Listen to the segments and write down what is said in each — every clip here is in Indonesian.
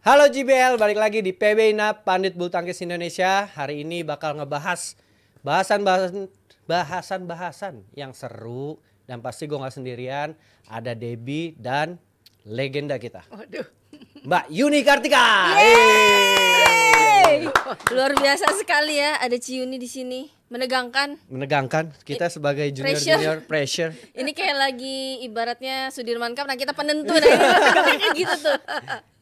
Halo JBL, balik lagi di PB Inap Pandit Bulu Tangkis Indonesia. Hari ini bakal ngebahas bahasan-bahasan bahasan-bahasan yang seru dan pasti gue gak sendirian. Ada Debi dan legenda kita. Waduh. Mbak Yuni Kartika. Yeay! Luar biasa sekali ya ada Ciuni di sini. Menegangkan. Menegangkan. Kita sebagai junior pressure. junior pressure. Ini kayak lagi ibaratnya Sudirman Cup nah kita penentu nah gitu tuh.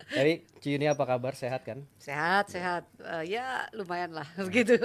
Jadi Ci ini apa kabar? Sehat kan? Sehat, iya. sehat. Uh, ya lumayan lah begitu. Iya.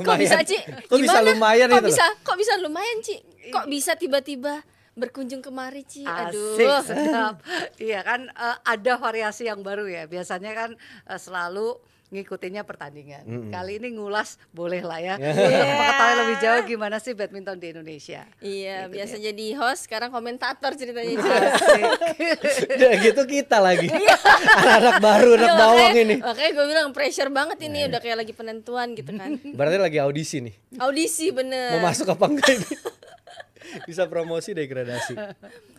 lumayan. Kok bisa Ci? Kok Gimana? bisa lumayan kok itu? Bisa, kok bisa lumayan Ci? Kok iya. bisa tiba-tiba berkunjung kemari Ci. Aduh, sedap. iya kan uh, ada variasi yang baru ya. Biasanya kan uh, selalu ngikutinnya pertandingan. Mm -hmm. Kali ini ngulas boleh lah ya. Yeah. Iya. ketahui lebih jauh gimana sih badminton di Indonesia. Iya, gitu biasa dia. jadi host, sekarang komentator ceritanya. Udah gitu kita lagi. Iya. Anak-anak baru, anak ya, bawang ini. Makanya gue bilang pressure banget ini, iya. udah kayak lagi penentuan gitu kan. Berarti lagi audisi nih. Audisi bener. Mau masuk apa enggak ini? bisa promosi degradasi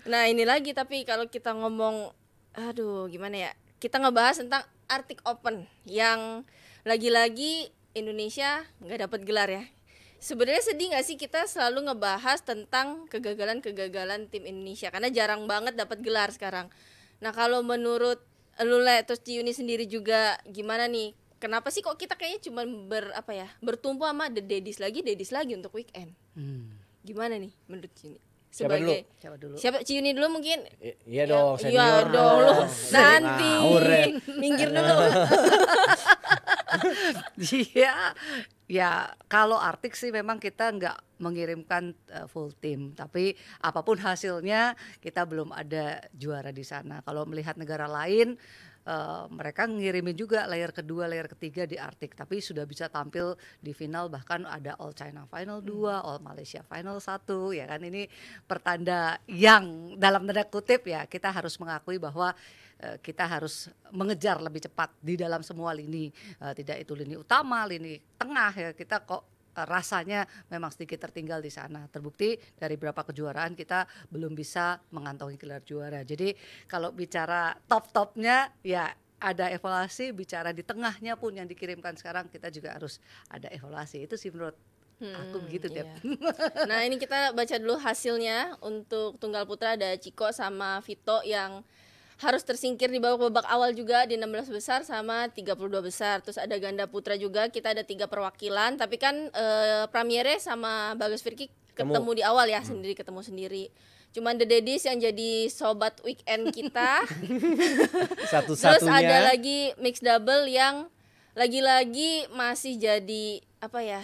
nah ini lagi tapi kalau kita ngomong aduh gimana ya kita ngebahas tentang Arctic Open yang lagi-lagi Indonesia nggak dapat gelar ya sebenarnya sedih nggak sih kita selalu ngebahas tentang kegagalan-kegagalan tim Indonesia karena jarang banget dapat gelar sekarang nah kalau menurut Lule terus Ciuni sendiri juga gimana nih kenapa sih kok kita kayaknya cuma ber apa ya bertumpu sama the dedis lagi dedis lagi untuk weekend hmm gimana nih menurut Cini? Sebagai siapa dulu? Siapa dulu? Siapa dulu mungkin? iya dong, ya, senior. Iya dong ah, Nanti. Ya. Minggir dulu. Iya. ya, kalau Artik sih memang kita nggak mengirimkan uh, full tim, tapi apapun hasilnya kita belum ada juara di sana. Kalau melihat negara lain Eh, mereka ngirimin juga layer kedua, layer ketiga di Arctic, tapi sudah bisa tampil di final bahkan ada All China Final 2, hmm. All Malaysia Final 1 ya kan ini pertanda yang dalam tanda kutip ya kita harus mengakui bahwa eh, kita harus mengejar lebih cepat di dalam semua lini eh, tidak itu lini utama lini tengah ya kita kok Eh, rasanya memang sedikit tertinggal di sana. Terbukti dari berapa kejuaraan kita belum bisa mengantongi gelar juara. Jadi kalau bicara top-topnya ya ada evaluasi, bicara di tengahnya pun yang dikirimkan sekarang kita juga harus ada evaluasi. Itu sih menurut Hmm, aku begitu deh. Iya. nah ini kita baca dulu hasilnya untuk tunggal putra ada Ciko sama Vito yang harus tersingkir di bawah babak awal juga di 16 besar sama 32 besar. Terus ada ganda putra juga kita ada tiga perwakilan tapi kan eh, Premiere sama Bagus Firki ketemu Temu. di awal ya hmm. sendiri ketemu sendiri cuman The Daddies yang jadi sobat weekend kita. Satu-satunya. Terus ada lagi mix double yang lagi-lagi masih jadi apa ya?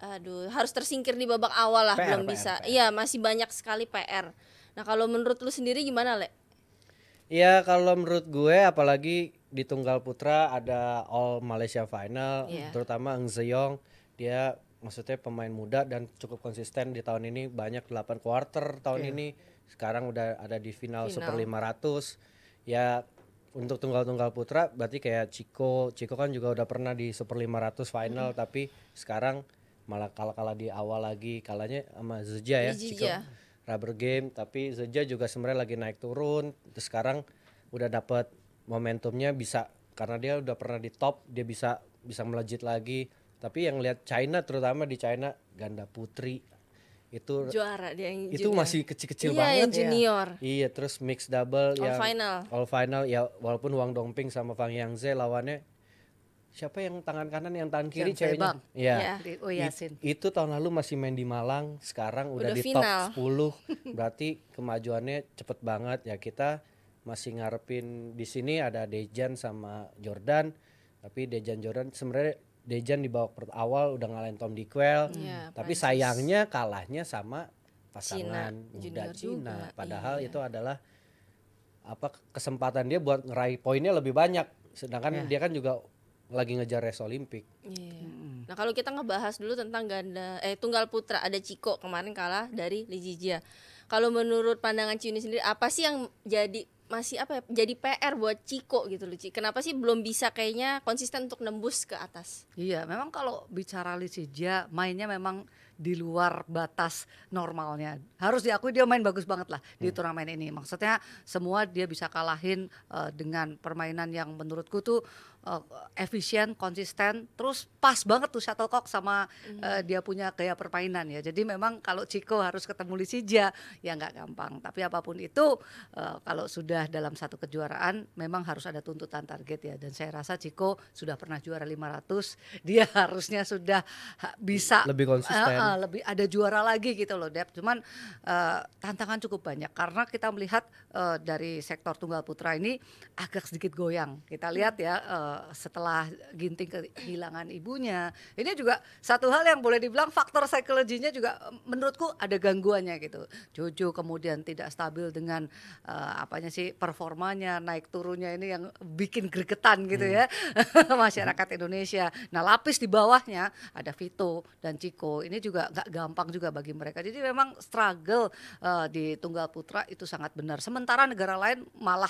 Aduh, harus tersingkir di babak awal lah, PR, belum PR, bisa. PR. Iya, masih banyak sekali PR. Nah, kalau menurut lu sendiri gimana, lek Iya kalau menurut gue apalagi di tunggal putra ada All Malaysia Final yeah. terutama Ng Zeyong dia maksudnya pemain muda dan cukup konsisten di tahun ini banyak 8 quarter tahun yeah. ini sekarang udah ada di final, final. Super 500 ya untuk tunggal-tunggal putra berarti kayak Chico Chico kan juga udah pernah di Super 500 final mm. tapi sekarang malah kalah-kalah di awal lagi kalahnya sama Zeja ya Chico rubber game tapi Zeja juga sebenarnya lagi naik turun terus sekarang udah dapat momentumnya bisa karena dia udah pernah di top dia bisa bisa melejit lagi tapi yang lihat China terutama di China ganda putri itu juara dia yang itu juga. masih kecil-kecil iya, banget yang junior ya. iya terus mix double all yang final all final ya walaupun Wang Dongping sama Fang Yangze lawannya siapa yang tangan kanan yang tangan kiri ceweknya ya, ya. Oh, itu tahun lalu masih main di Malang sekarang udah, udah di final. top 10 berarti kemajuannya cepet banget ya kita masih ngarepin di sini ada Dejan sama Jordan tapi Dejan Jordan sebenarnya Dejan di bawah awal udah ngalahin Tom Diquel ya, tapi sayangnya kalahnya sama pasangan Cina, muda Cina juga. Iya. padahal iya. itu adalah apa kesempatan dia buat ngeraih poinnya lebih banyak sedangkan ya. dia kan juga lagi ngejar race Olimpik. Yeah. Hmm. Nah kalau kita ngebahas dulu tentang ganda eh tunggal putra ada Ciko kemarin kalah dari Lijijia. Kalau menurut pandangan Ciuni sendiri apa sih yang jadi masih apa ya jadi PR buat Ciko gitu loh Ci. Kenapa sih belum bisa kayaknya konsisten untuk nembus ke atas? Iya, memang kalau bicara Lijijia mainnya memang di luar batas normalnya. Harus diakui dia main bagus banget lah di hmm. turnamen ini. Maksudnya semua dia bisa kalahin uh, dengan permainan yang menurutku tuh uh, efisien, konsisten, terus pas banget tuh shuttlecock sama hmm. uh, dia punya gaya permainan ya. Jadi memang kalau Ciko harus ketemu Lisija ya nggak gampang. Tapi apapun itu uh, kalau sudah dalam satu kejuaraan memang harus ada tuntutan target ya. Dan saya rasa Ciko sudah pernah juara 500, dia harusnya sudah bisa lebih konsisten. Uh, uh, lebih ada juara lagi gitu loh Dep. Cuman uh, tantangan cukup banyak karena kita melihat uh, dari sektor tunggal putra ini agak sedikit goyang. Kita hmm. lihat ya uh, setelah Ginting kehilangan ibunya, ini juga satu hal yang boleh dibilang faktor psikologinya juga menurutku ada gangguannya gitu. Jojo kemudian tidak stabil dengan uh, apanya sih performanya naik turunnya ini yang bikin gregetan gitu hmm. ya masyarakat Indonesia. Nah, lapis di bawahnya ada Vito dan Ciko. Ini juga juga gak gampang juga bagi mereka. Jadi memang struggle uh, di tunggal putra itu sangat benar. Sementara negara lain malah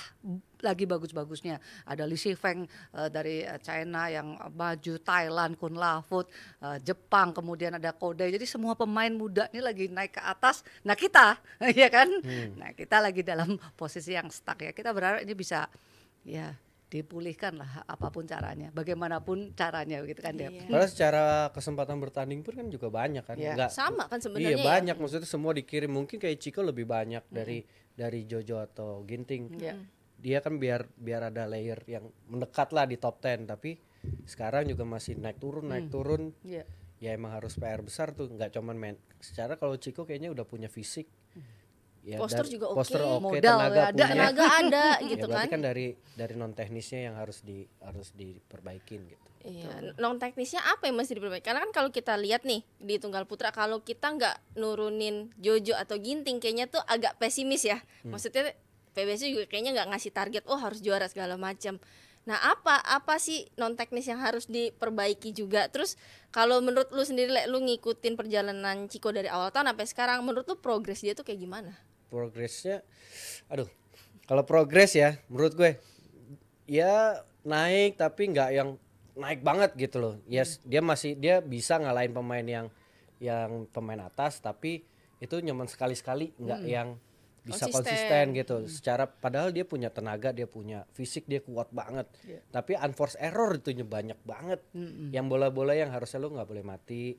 lagi bagus-bagusnya. Ada Li Shifeng uh, dari China yang maju Thailand, Kun Lafut, uh, Jepang, kemudian ada Kodai. Jadi semua pemain muda ini lagi naik ke atas. Nah kita, ya kan? Hmm. Nah kita lagi dalam posisi yang stuck ya. Kita berharap ini bisa ya dipulihkan lah apapun caranya, bagaimanapun caranya gitu kan Dep. Iya. secara kesempatan bertanding pun kan juga banyak kan. Iya. Sama kan sebenarnya. Iya ya. banyak ya. maksudnya semua dikirim mungkin kayak Ciko lebih banyak mm. dari dari Jojo atau Ginting. Mm. Dia kan biar biar ada layer yang mendekat lah di top ten tapi sekarang juga masih naik turun naik mm. turun. Yeah. Ya emang harus PR besar tuh nggak cuman main. Secara kalau Ciko kayaknya udah punya fisik ya, poster juga oke okay. okay, modal tenaga ya, ada, punya. tenaga ada ya, gitu ya, kan kan dari dari non teknisnya yang harus di harus diperbaikin gitu Iya, non teknisnya apa yang masih diperbaiki? Karena kan kalau kita lihat nih di tunggal putra, kalau kita nggak nurunin Jojo atau Ginting, kayaknya tuh agak pesimis ya. Hmm. Maksudnya PBC juga kayaknya nggak ngasih target, oh harus juara segala macam. Nah apa apa sih non teknis yang harus diperbaiki juga? Terus kalau menurut lu sendiri, lu ngikutin perjalanan Ciko dari awal tahun sampai sekarang, menurut lu progres dia tuh kayak gimana? progresnya aduh kalau progres ya menurut gue ya naik tapi nggak yang naik banget gitu loh yes ya hmm. dia masih dia bisa ngalahin pemain yang yang pemain atas tapi itu nyaman sekali sekali nggak hmm. yang bisa konsisten, konsisten gitu hmm. secara padahal dia punya tenaga dia punya fisik dia kuat banget yeah. tapi unforced error itu banyak banget hmm. yang bola-bola yang harusnya lo nggak boleh mati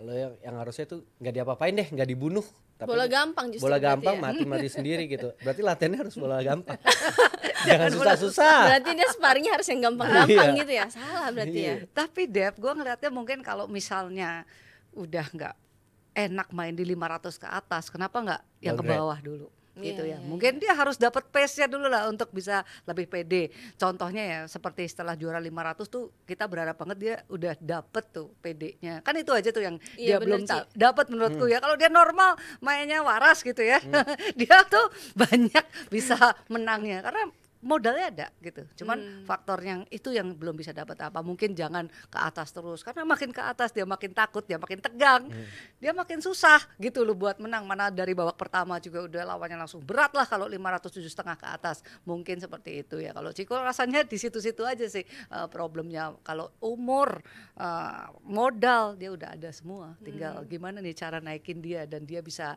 lo yang, yang harusnya tuh nggak diapa-apain deh nggak dibunuh tapi bola gampang justru bola ya. gampang ya? mati mati sendiri gitu berarti latihannya harus bola gampang jangan susah-susah berarti dia sparringnya harus yang gampang-gampang iya. gitu ya salah berarti ya iya. tapi Dev gue ngeliatnya mungkin kalau misalnya udah nggak enak main di 500 ke atas kenapa nggak yang ke bawah dulu gitu iya, ya. Yeah, Mungkin yeah. dia harus dapat pace-nya dulu lah untuk bisa lebih pede. Contohnya ya seperti setelah juara 500 tuh kita berharap banget dia udah dapet tuh pede nya Kan itu aja tuh yang yeah, dia bener, belum dapat menurutku hmm. ya. Kalau dia normal mainnya waras gitu ya. Hmm. dia tuh banyak bisa menangnya karena modalnya ada gitu. Cuman hmm. faktor yang itu yang belum bisa dapat apa. Mungkin jangan ke atas terus karena makin ke atas dia makin takut, dia makin tegang. Hmm. Dia makin susah gitu loh buat menang. Mana dari babak pertama juga udah lawannya langsung berat lah kalau tujuh setengah ke atas. Mungkin seperti itu ya. Kalau Ciko rasanya di situ-situ aja sih uh, problemnya. Kalau umur, uh, modal dia udah ada semua. Tinggal hmm. gimana nih cara naikin dia dan dia bisa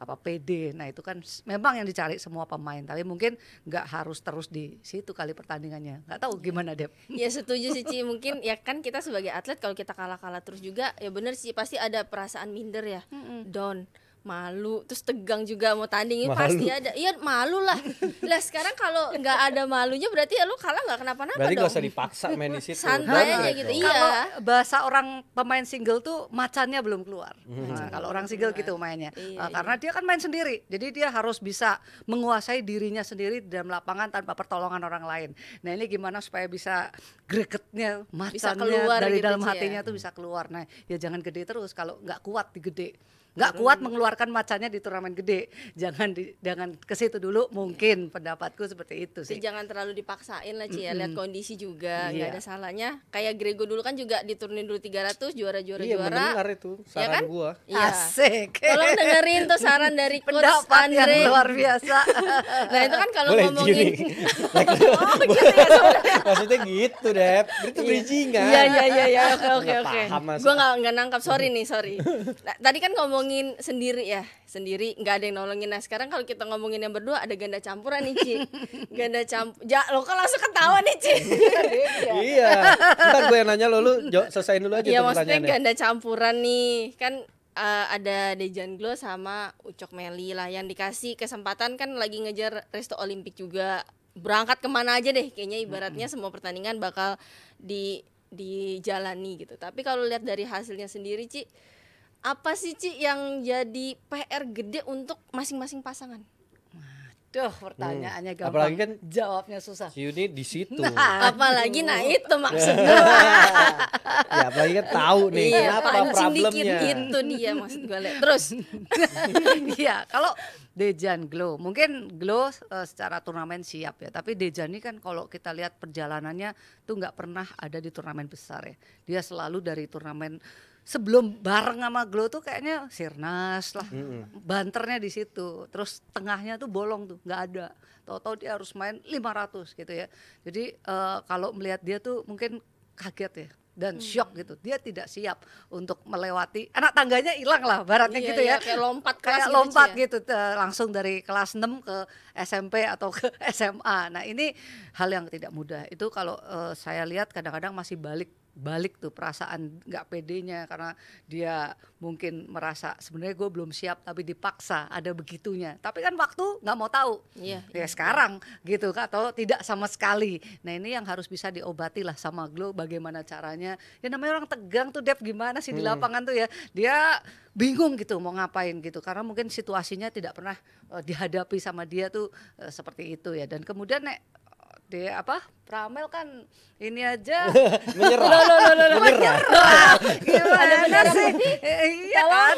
apa PD. Nah itu kan memang yang dicari semua pemain, tapi mungkin nggak harus terus di situ kali pertandingannya. Nggak tahu iya. gimana Dep. Ya setuju sih Ci. Mungkin ya kan kita sebagai atlet kalau kita kalah-kalah terus juga ya benar sih pasti ada perasaan minder ya, mm -mm. down malu terus tegang juga mau tanding ini pasti ada iya malu lah lah sekarang kalau nggak ada malunya berarti ya lu kalah nggak kenapa-napa berarti dong berarti usah dipaksa main di situ santai aja gitu iya kalau bahasa orang pemain single tuh macannya belum keluar hmm. nah, kalau orang single gitu mainnya iya, karena eh, iya. karena dia kan main sendiri jadi dia harus bisa menguasai dirinya sendiri dalam lapangan tanpa pertolongan orang lain nah ini gimana supaya bisa gregetnya macannya bisa keluar dari gitu dalam ya? hatinya ya. tuh hmm. bisa keluar nah ya jangan gede terus kalau nggak kuat digede nggak kuat hmm. mengeluarkan macannya di turnamen gede jangan di, jangan ke situ dulu mungkin iya. pendapatku seperti itu sih jangan terlalu dipaksain lah Ci mm -hmm. lihat kondisi juga nggak iya. ada salahnya kayak Grego dulu kan juga diturunin dulu 300 juara juara iya, juara benar itu iya saran ya kan? gua ya. asik tolong dengerin tuh saran dari pendapat Andre. yang luar biasa nah itu kan kalau ngomongin gini. oh, gitu ya, maksudnya gitu deh itu bridging kan iya iya iya oke oke oke gua nggak nggak nangkap sorry nih sorry nah, tadi kan ngomong ngomongin sendiri ya sendiri nggak ada yang nolongin nah sekarang kalau kita ngomongin yang berdua ada ganda campuran nih Ci ganda campur ja lo kan langsung ketawa nih Ci iya, iya ntar gue yang nanya lo lu selesaiin dulu aja iya maksudnya ganda campuran nih kan uh, ada Dejan Glo sama Ucok Meli lah yang dikasih kesempatan kan lagi ngejar resto olimpik juga berangkat kemana aja deh kayaknya ibaratnya hmm. semua pertandingan bakal di dijalani gitu tapi kalau lihat dari hasilnya sendiri Ci apa sih Ci yang jadi PR gede untuk masing-masing pasangan? Duh, pertanyaannya hmm. gampang. kan jawabnya susah. Si Yuni di situ. Nah, apalagi nah itu maksudnya. ya, apalagi kan tahu nih iya, kenapa problemnya. Dikit gitu dia ya, maksud gue. Liat. Terus. Iya, kalau Dejan Glow, mungkin Glow uh, eh, secara turnamen siap ya, tapi Dejan ini kan kalau kita lihat perjalanannya tuh nggak pernah ada di turnamen besar ya. Dia selalu dari turnamen sebelum bareng sama Glow tuh kayaknya Sirnas lah hmm banternya di situ terus tengahnya tuh bolong tuh nggak ada tahu-tahu dia harus main 500 gitu ya jadi uh, kalau melihat dia tuh mungkin kaget ya dan hmm. shock gitu. Dia tidak siap untuk melewati anak tangganya hilang lah baratnya iya, gitu iya, ya. kayak lompat kayak gitu lompat ya. gitu, ya? langsung dari kelas 6 ke SMP atau ke SMA. Nah, ini hal yang tidak mudah. Itu kalau uh, saya lihat kadang-kadang masih balik balik tuh perasaan nggak pedenya karena dia mungkin merasa sebenarnya gue belum siap tapi dipaksa ada begitunya tapi kan waktu nggak mau tahu iya, ya iya. sekarang gitu atau tidak sama sekali nah ini yang harus bisa diobati lah sama Glo bagaimana caranya misalnya ya namanya orang tegang tuh Dep gimana sih di hmm. lapangan tuh ya dia bingung gitu mau ngapain gitu karena mungkin situasinya tidak pernah uh, dihadapi sama dia tuh uh, seperti itu ya dan kemudian nek di apa Pramel kan ini aja menyerah. Loh, loh, loh, loh, menyerah. menyerah. Gimana sih? Eh, iya kan?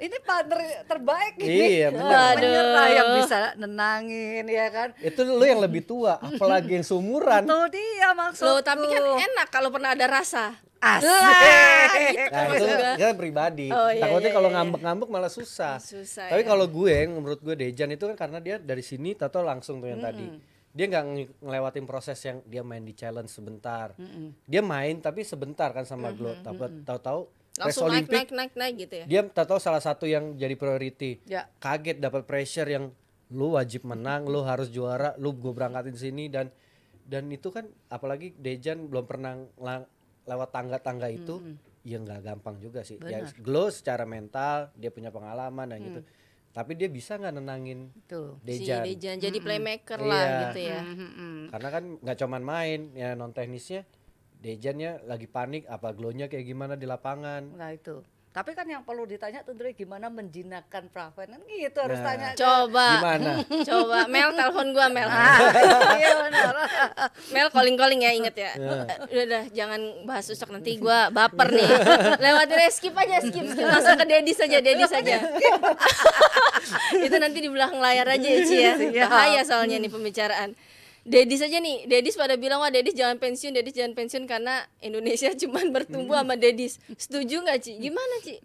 ini partner terbaik ini. Iya, Menyerah yang bisa nenangin ya kan. Itu lo yang lebih tua, apalagi yang sumuran Tuh dia maksud. lo tapi kan enak kalau pernah ada rasa. Asik. Nah, itu kan pribadi. Oh, iya, Takutnya iya, iya. kalau ngambek-ngambek malah susah. susah Tapi iya. kalau gue, menurut gue Dejan itu kan karena dia dari sini tato langsung tuh yang mm -hmm. tadi dia nggak ngelewatin proses yang dia main di challenge sebentar mm -mm. dia main tapi sebentar kan sama Glo, tapi Glow mm -hmm. tahu-tahu Langsung naik, naik, naik, naik gitu ya. Dia tahu salah satu yang jadi priority. Ya. Kaget dapat pressure yang lu wajib menang, lu harus juara, lu gue berangkatin sini dan dan itu kan apalagi Dejan belum pernah lewat tangga-tangga itu, mm -hmm. ya nggak gampang juga sih. Ya, Benar. Ya glow secara mental, dia punya pengalaman dan gitu. mm. gitu tapi dia bisa nggak nenangin Tuh, Dejan. Si Dejan jadi mm -mm. playmaker lah iya. gitu ya. Mm Karena kan nggak cuman main ya non teknisnya Dejannya lagi panik apa glownya kayak gimana di lapangan. Nah itu. Tapi kan yang perlu ditanya tentunya gimana menjinakkan Praven kan gitu harus nah. tanya. Coba. Gimana? Coba Mel telepon gua Mel. Nah. Iya benar. Mel calling-calling ya inget ya. Yeah. Eh, udah, udah jangan bahas susuk nanti gua baper nih. Lewat dari skip aja skip, skip. langsung ke Dedi saja Dedi saja. Itu nanti di belakang layar aja ya Ci ya. Iya. Bahaya soalnya nih pembicaraan. Dedi saja nih, Dedis pada bilang wah Dedis jangan pensiun, Dedis jangan pensiun karena Indonesia cuman bertumbuh hmm. sama Dedis. Setuju nggak Ci? Gimana Ci?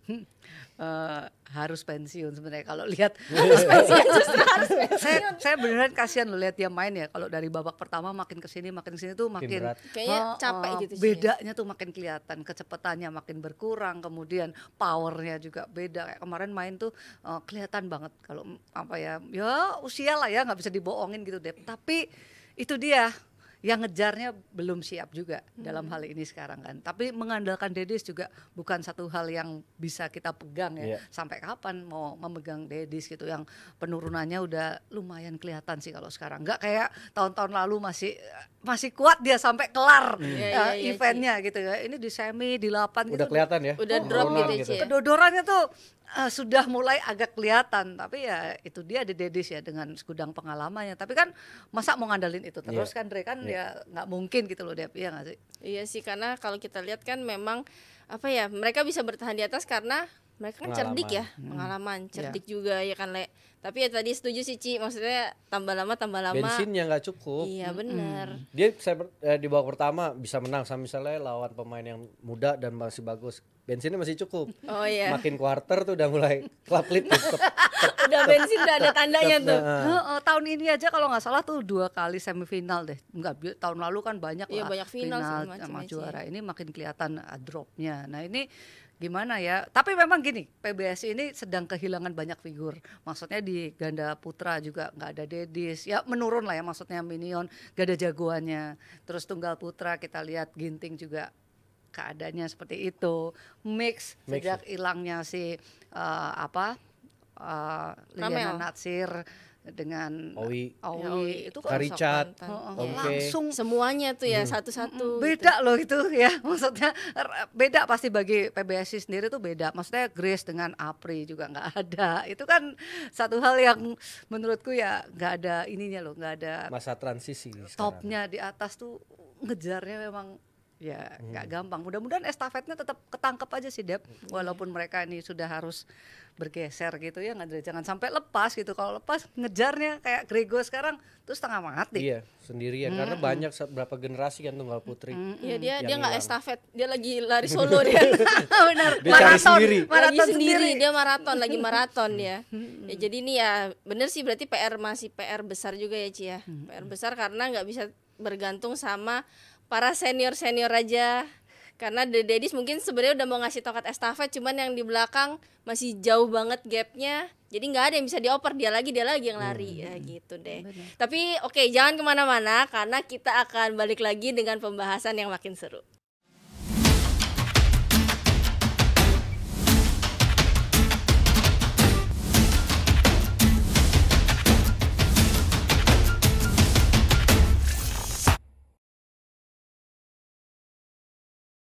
Uh, harus pensiun sebenarnya kalau lihat harus pensiun harus pensiun. Saya, saya beneran kasihan lo lihat dia main ya. Kalau dari babak pertama makin ke sini makin sini tuh makin kayaknya uh, capek oh, gitu sih. Ya? Bedanya tuh makin kelihatan, kecepatannya makin berkurang, kemudian powernya juga beda. Kayak kemarin main tuh uh, kelihatan banget kalau apa ya, ya usia lah ya nggak bisa dibohongin gitu deh. Tapi itu dia yang ngejarnya belum siap juga hmm. dalam hal ini sekarang kan. Tapi mengandalkan Dedis juga bukan satu hal yang bisa kita pegang ya. Yeah. Sampai kapan mau memegang Dedis gitu yang penurunannya udah lumayan kelihatan sih kalau sekarang. Enggak kayak tahun-tahun lalu masih masih kuat dia sampai kelar hmm. yeah, iya, yeah, iya, eventnya yeah. gitu ya. Ini di semi, di lapan udah gitu. Udah kelihatan ya. Udah drop gitu, ya. gitu. Kedodorannya tuh uh, sudah mulai agak kelihatan tapi ya itu dia ada dedes ya dengan segudang pengalamannya tapi kan masa mau ngandalin itu iya. terus yeah. kan Dre kan yeah. ya nggak mungkin gitu loh Dep ya ngasih sih iya sih karena kalau kita lihat kan memang apa ya mereka bisa bertahan di atas karena mereka kan cerdik ya hmm. pengalaman iya. cerdik yeah. juga ya kan le tapi ya tadi setuju sih Ci maksudnya tambah lama tambah lama bensinnya nggak cukup iya benar hmm. dia saya eh, di bawah pertama bisa menang sama misalnya lawan pemain yang muda dan masih bagus bensinnya masih cukup oh iya makin quarter tuh udah mulai klaplit udah bensin udah ada tandanya tuh nah, tahun ini aja kalau nggak salah tuh dua kali semifinal deh nggak tahun lalu kan banyak iya, lah banyak final, final sama, juara ini makin kelihatan eh, dropnya nah ini gimana ya tapi memang gini PBSI ini sedang kehilangan banyak figur maksudnya di ganda putra juga nggak ada Dedis ya menurun lah ya maksudnya Minion gak ada jagoannya terus tunggal putra kita lihat Ginting juga keadaannya seperti itu mix, mix. Ya. sejak hilangnya si uh, apa uh, eh, Liana Natsir dengan Owi, Owi. Ya, itu Karicat, oh, oh. okay. langsung semuanya tuh ya hmm. satu-satu. Hmm. Gitu. Beda gitu. loh itu ya maksudnya beda pasti bagi PBSI sendiri tuh beda. Maksudnya Grace dengan Apri juga nggak ada. Itu kan satu hal yang menurutku ya nggak ada ininya loh, nggak ada masa transisi. Topnya sekarang. di atas tuh ngejarnya memang ya hmm. nggak hmm. gampang. Mudah-mudahan estafetnya tetap ketangkep aja sih Dep, hmm. walaupun mereka ini sudah harus bergeser gitu ya nggak jangan sampai lepas gitu. Kalau lepas ngejarnya kayak Grego sekarang terus setengah mati. Iya sendirian hmm. karena banyak berapa generasi kan tunggal putri. Hmm. Iya hmm. dia dia nggak estafet, dia lagi lari solo dia. benar. Dia maraton, sendiri. maraton lagi sendiri. Dia maraton lagi maraton ya. ya jadi ini ya bener sih berarti PR masih PR besar juga ya Cia. Ya. PR besar karena nggak bisa bergantung sama para senior senior aja karena The Daddies mungkin sebenarnya udah mau ngasih tongkat estafet cuman yang di belakang masih jauh banget gapnya jadi nggak ada yang bisa dioper dia lagi dia lagi yang lari hmm. ya gitu deh Bener. tapi oke okay, jangan kemana-mana karena kita akan balik lagi dengan pembahasan yang makin seru